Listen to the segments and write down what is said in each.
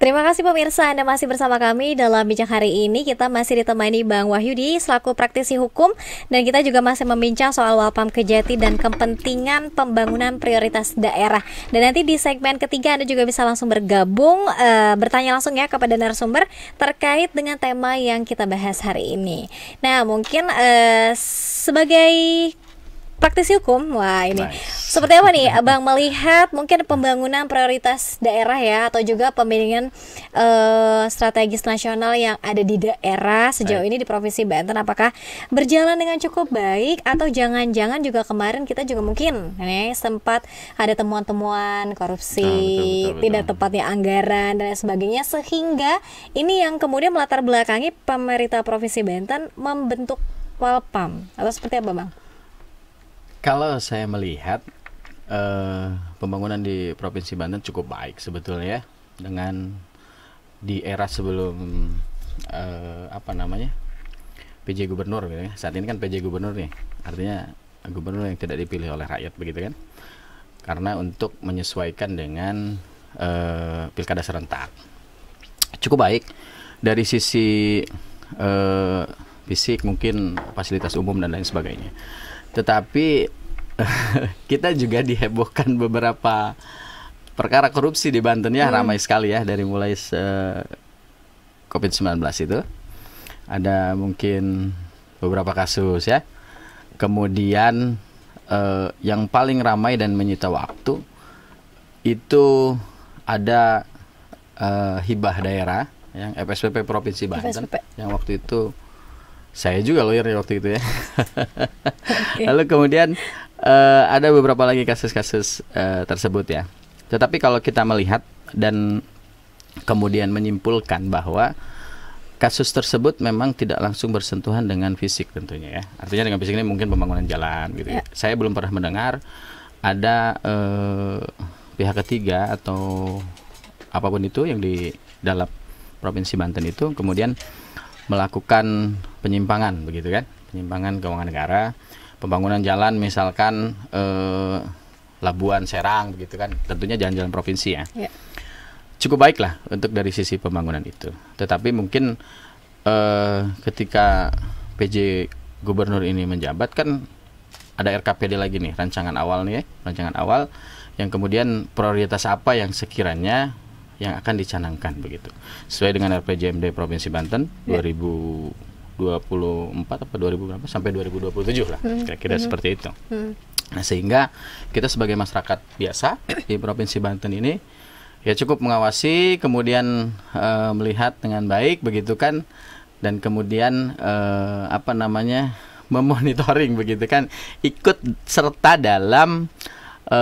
Terima kasih pemirsa Anda masih bersama kami dalam bincang hari ini kita masih ditemani Bang Wahyudi selaku praktisi hukum dan kita juga masih membincang soal Wapam Kejati dan kepentingan pembangunan prioritas daerah. Dan nanti di segmen ketiga Anda juga bisa langsung bergabung e, bertanya langsung ya kepada narasumber terkait dengan tema yang kita bahas hari ini. Nah, mungkin e, sebagai praktisi hukum. Wah, ini. Nice. Seperti apa nih Abang melihat mungkin pembangunan prioritas daerah ya atau juga pembimbingan uh, eh, strategis nasional yang ada di daerah sejauh baik. ini di Provinsi Banten apakah berjalan dengan cukup baik atau jangan-jangan juga kemarin kita juga mungkin nih sempat ada temuan-temuan korupsi, nah, betul, betul, betul, tidak tepatnya anggaran dan sebagainya sehingga ini yang kemudian melatar belakangi pemerintah Provinsi Banten membentuk Walpam atau seperti apa Bang? Kalau saya melihat uh, pembangunan di Provinsi Banten cukup baik sebetulnya ya, dengan di era sebelum uh, apa namanya PJ Gubernur gitu ya. saat ini kan PJ Gubernur nih artinya gubernur yang tidak dipilih oleh rakyat begitu kan karena untuk menyesuaikan dengan uh, pilkada serentak cukup baik dari sisi uh, fisik mungkin fasilitas umum dan lain sebagainya tetapi kita juga dihebohkan beberapa perkara korupsi di Banten ya hmm. ramai sekali ya dari mulai se COVID-19 itu. Ada mungkin beberapa kasus ya. Kemudian eh, yang paling ramai dan menyita waktu itu ada eh, hibah daerah yang FSPP Provinsi Banten FSPP. yang waktu itu saya juga ya waktu itu ya. okay. Lalu kemudian uh, ada beberapa lagi kasus-kasus uh, tersebut ya. Tetapi kalau kita melihat dan kemudian menyimpulkan bahwa kasus tersebut memang tidak langsung bersentuhan dengan fisik tentunya ya. Artinya dengan fisik ini mungkin pembangunan jalan gitu. Yeah. Ya. Saya belum pernah mendengar ada eh, pihak ketiga atau apapun itu yang di dalam provinsi Banten itu kemudian melakukan penyimpangan begitu kan penyimpangan keuangan negara pembangunan jalan misalkan eh, Labuan Serang begitu kan tentunya jalan-jalan provinsi ya yeah. cukup baik lah untuk dari sisi pembangunan itu tetapi mungkin eh, ketika PJ Gubernur ini menjabat kan ada RKPD lagi nih rancangan awal nih ya, rancangan awal yang kemudian prioritas apa yang sekiranya yang akan dicanangkan begitu sesuai dengan RPJMD Provinsi Banten yeah. 2000 2024 apa 2000 berapa sampai 2027 lah hmm. kira-kira hmm. seperti itu. Hmm. Nah sehingga kita sebagai masyarakat biasa di provinsi Banten ini ya cukup mengawasi kemudian e, melihat dengan baik begitu kan dan kemudian e, apa namanya memonitoring begitu kan ikut serta dalam e,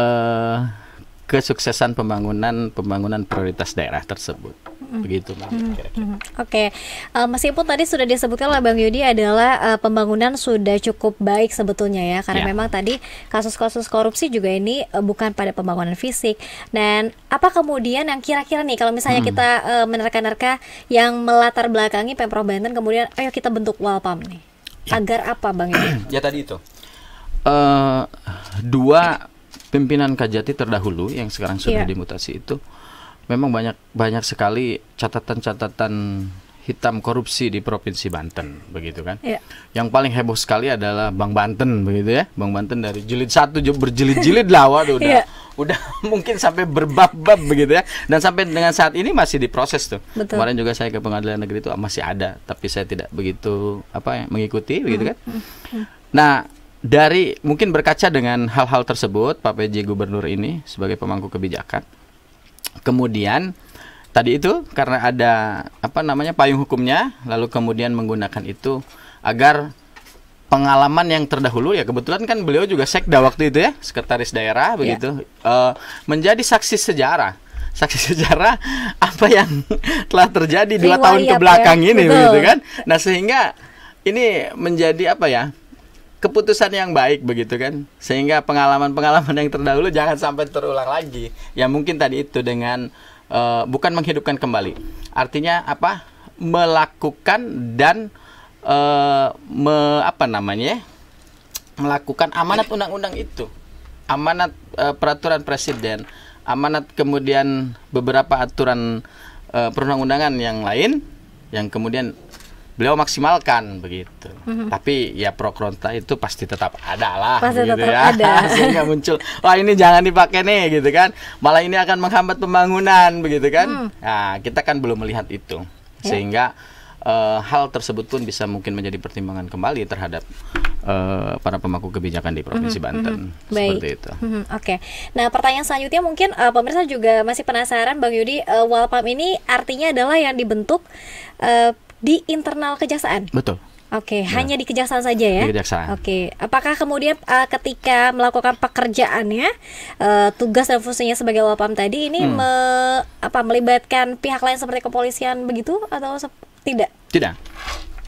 kesuksesan pembangunan pembangunan prioritas daerah tersebut hmm begitu mbak hmm hmm Oke, okay. uh, eh, meskipun tadi sudah disebutkan oleh Bang Yudi adalah uh, pembangunan sudah cukup baik sebetulnya ya, karena yeah. memang tadi kasus-kasus korupsi juga ini uh, bukan pada pembangunan fisik. Dan apa kemudian yang kira-kira nih kalau misalnya hmm. kita uh, menerka-nerka yang melatar belakangi pemprov Banten, kemudian ayo kita bentuk walpam nih, yeah. agar apa Bang Yudi? ya tadi itu. Uh, dua pimpinan Kajati terdahulu yang sekarang sudah yeah. dimutasi itu memang banyak banyak sekali catatan-catatan hitam korupsi di Provinsi Banten, begitu kan? Ya. Yang paling heboh sekali adalah Bang Banten, begitu ya? Bang Banten dari jilid satu berjilid-jilid lah, waduh, udah, ya. udah mungkin sampai berbab-bab begitu ya? Dan sampai dengan saat ini masih diproses tuh. Betul. Kemarin juga saya ke Pengadilan Negeri itu ah, masih ada, tapi saya tidak begitu apa ya, mengikuti, hmm, begitu kan? Hmm, hmm. Nah, dari mungkin berkaca dengan hal-hal tersebut, Pak PJ Gubernur ini sebagai pemangku kebijakan kemudian tadi itu karena ada apa namanya payung hukumnya lalu kemudian menggunakan itu agar pengalaman yang terdahulu ya kebetulan kan beliau juga sekda waktu itu ya sekretaris daerah iya. begitu yeah. uh, menjadi saksi sejarah saksi sejarah apa yang telah terjadi Riwayat dua tahun ke ya. belakang ya. ini Betul. begitu kan nah sehingga ini menjadi apa ya keputusan yang baik begitu kan sehingga pengalaman-pengalaman yang terdahulu jangan sampai terulang lagi ya mungkin tadi itu dengan uh, bukan menghidupkan kembali artinya apa melakukan dan uh, me, apa namanya ya? melakukan amanat undang-undang itu amanat uh, peraturan presiden amanat kemudian beberapa aturan uh, perundang-undangan yang lain yang kemudian beliau maksimalkan begitu. Mm-hmm. Tapi ya pro kontra itu pasti tetap ada lah pasti gitu tetap ya. Ada. Sehingga muncul wah ini jangan dipakai nih gitu kan. Malah ini akan menghambat pembangunan begitu kan. Mm. Nah, kita kan belum melihat itu. Yeah. Sehingga uh, hal tersebut pun bisa mungkin menjadi pertimbangan kembali terhadap eh, para pemangku kebijakan di Provinsi mm-hmm, Banten. Mm -hmm. Seperti Baik. itu. Mm -hmm, Oke. Okay. Nah, pertanyaan selanjutnya mungkin uh, pemirsa juga masih penasaran Bang Yudi, uh, Walpam ini artinya adalah yang dibentuk uh, di internal kejaksaan. Betul. Oke, okay, iya. hanya di kejaksaan saja ya. Di kejaksaan. Oke, okay. apakah kemudian uh, ketika melakukan pekerjaannya uh, tugas dan fungsinya sebagai wapam tadi ini hmm. me, apa melibatkan pihak lain seperti kepolisian begitu atau tidak? Tidak.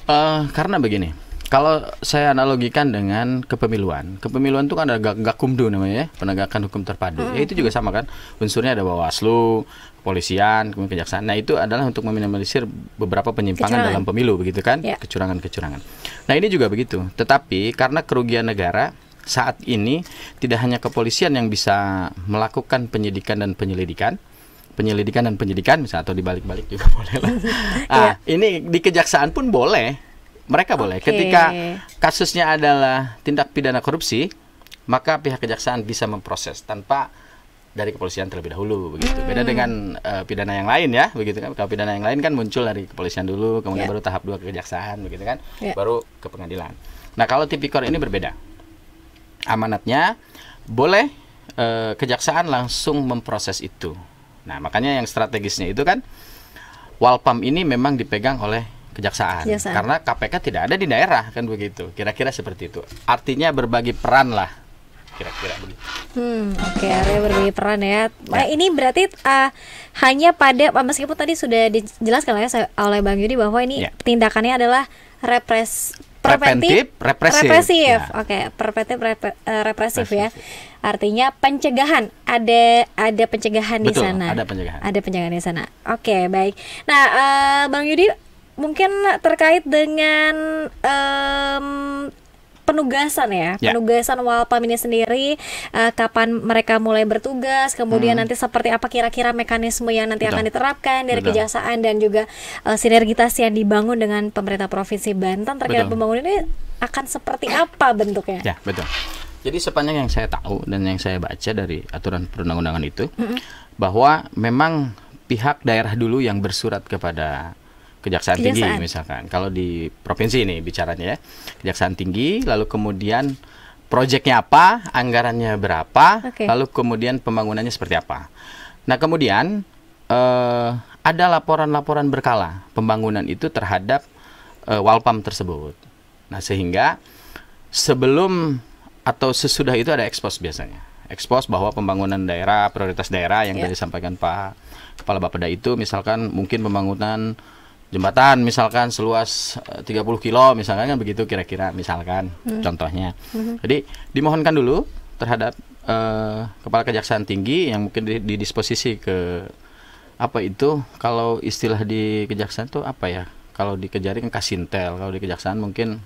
Uh, karena begini. Kalau saya analogikan dengan kepemiluan, kepemiluan itu kan ada gakumdu namanya, ya, penegakan hukum terpadu. Hmm. Ya itu juga sama kan, unsurnya ada bawaslu, kepolisian, kemudian kejaksaan. Nah itu adalah untuk meminimalisir beberapa penyimpangan kecurangan. dalam pemilu, begitu kan? Ya. Kecurangan-kecurangan. Ya. Nah ini juga begitu. Tetapi karena kerugian negara saat ini tidak hanya kepolisian yang bisa melakukan penyidikan dan penyelidikan, penyelidikan dan penyidikan, misalnya atau dibalik-balik juga boleh lah. ah, ya. ini di kejaksaan pun boleh mereka boleh. Ketika kasusnya adalah tindak pidana korupsi, maka pihak kejaksaan bisa memproses tanpa dari kepolisian terlebih dahulu begitu. Hmm. Beda dengan uh, pidana yang lain ya, begitu kan. Kalau pidana yang lain kan muncul dari kepolisian dulu, kemudian yeah. baru tahap dua kejaksaan begitu kan, yeah. baru ke pengadilan. Nah, kalau tipikor ini berbeda. Amanatnya boleh uh, kejaksaan langsung memproses itu. Nah, makanya yang strategisnya itu kan Walpam ini memang dipegang oleh kejaksaan. kejaksaan karena KPK tidak ada di daerah kan begitu kira-kira seperti itu artinya berbagi peran lah kira-kira begitu. Hmm, oke, okay, area berbagi peran ya. ya. Nah, ini berarti uh, hanya pada ah, meskipun tadi sudah dijelaskan ya oleh Bang Yudi bahwa ini ya. tindakannya adalah repres preventif, represif. represif. Ya. Oke, okay, preventif repre, represif, eh, represif ya. Artinya pencegahan. Ada ada pencegahan Betul, di sana. ada pencegahan. Ada pencegahan di sana. Oke, okay, baik. Nah, uh, Bang Yudi mungkin terkait dengan um, penugasan ya, yeah. penugasan Walpam ini sendiri uh, kapan mereka mulai bertugas, kemudian hmm. nanti seperti apa kira-kira mekanisme yang nanti Betul. akan diterapkan dari Betul. kejaksaan dan juga uh, sinergitas yang dibangun dengan pemerintah provinsi Banten terkait Betul. pembangunan ini akan seperti apa bentuknya? Ya, betul. Jadi sepanjang yang saya tahu dan yang saya baca dari aturan perundang-undangan itu mm -hmm. bahwa memang pihak daerah dulu yang bersurat kepada kejaksaan, kejaksaan tinggi misalkan kalau di provinsi ini bicaranya ya kejaksaan tinggi lalu kemudian proyeknya apa anggarannya berapa okay. lalu kemudian pembangunannya seperti apa nah kemudian eh, ada laporan-laporan berkala pembangunan itu terhadap eh, Walpam tersebut nah sehingga sebelum atau sesudah itu ada ekspos biasanya ekspos bahwa pembangunan daerah prioritas daerah yang yeah. tadi disampaikan Pak Kepala Bapeda itu misalkan mungkin pembangunan jembatan misalkan seluas 30 eh, kilo misalkan kan begitu kira-kira misalkan hmm. contohnya. Hmm. Jadi dimohonkan dulu terhadap uh, kepala kejaksaan tinggi yang mungkin didisposisi ke apa itu kalau istilah di kejaksaan tuh apa ya? Kalau di kan kasintel, kalau di kejaksaan mungkin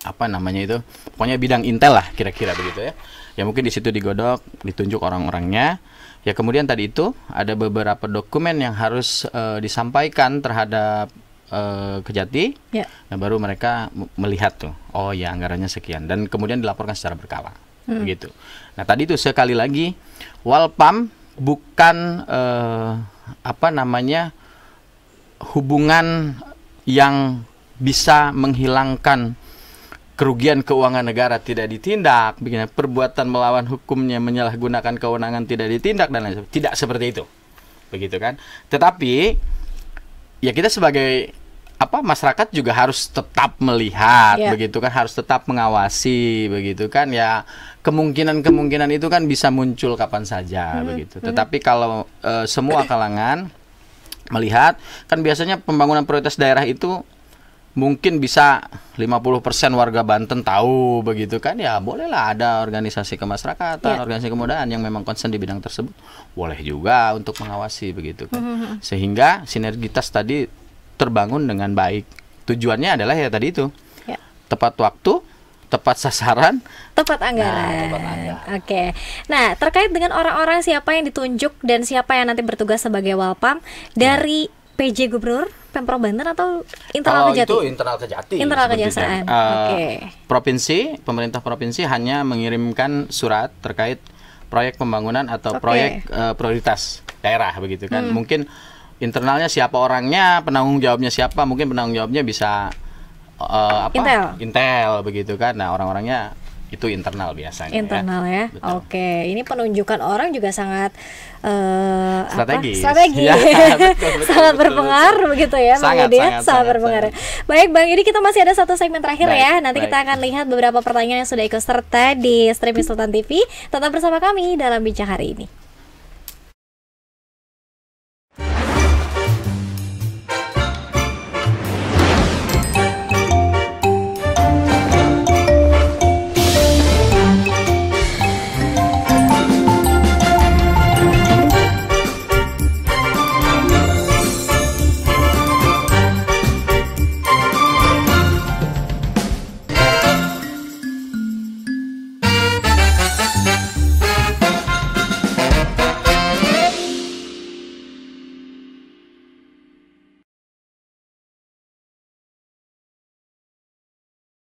apa namanya itu pokoknya bidang intel lah kira-kira begitu ya ya mungkin di situ digodok ditunjuk orang-orangnya Ya kemudian tadi itu ada beberapa dokumen yang harus uh, disampaikan terhadap uh, Kejati. Ya. Nah, baru mereka melihat tuh, oh ya anggarannya sekian dan kemudian dilaporkan secara berkala. Hmm. Gitu. Nah, tadi itu sekali lagi Walpam bukan uh, apa namanya hubungan yang bisa menghilangkan kerugian keuangan negara tidak ditindak, begini perbuatan melawan hukumnya menyalahgunakan kewenangan tidak ditindak dan lain sebagainya. Tidak seperti itu. Begitu kan? Tetapi ya kita sebagai apa masyarakat juga harus tetap melihat yeah. begitu kan harus tetap mengawasi begitu kan ya kemungkinan-kemungkinan itu kan bisa muncul kapan saja hmm. begitu hmm. tetapi kalau e, semua kalangan melihat kan biasanya pembangunan prioritas daerah itu mungkin bisa 50% warga Banten tahu begitu kan ya bolehlah ada organisasi kemasyarakatan, yeah. organisasi kemudahan yang memang concern di bidang tersebut boleh juga untuk mengawasi begitu kan. Hmm, hmm, hmm. Sehingga sinergitas tadi terbangun dengan baik. Tujuannya adalah ya tadi itu. Yeah. Tepat waktu, tepat sasaran, tepat anggaran. Nah, anggaran. Oke. Okay. Nah, terkait dengan orang-orang siapa yang ditunjuk dan siapa yang nanti bertugas sebagai Walpam ya. dari PJ Gubernur Pemprov Banten atau internal oh, Kejati? itu internal Kejati. Internal Kejaksaan. Uh, eh, Oke. Okay. Provinsi, pemerintah provinsi hanya mengirimkan surat terkait proyek pembangunan atau okay. proyek uh, prioritas daerah begitu kan. Hmm. Mungkin internalnya siapa orangnya, penanggung jawabnya siapa, mungkin penanggung jawabnya bisa uh, apa? Intel. Intel begitu kan. Nah, orang-orangnya itu internal biasanya. Internal ya. ya. Oke, okay. ini penunjukan orang juga sangat uh, strategi. Strategi. Ya, sangat betul, berpengaruh betul. begitu ya, sangat, Bang Edi. Sangat, sangat, berpengaruh. Sangat. Baik, Bang ini kita masih ada satu segmen terakhir ya. baik, ya. Nanti baik. kita akan lihat beberapa pertanyaan yang sudah ikut serta di streaming Sultan TV. Tetap bersama kami dalam bincang hari ini.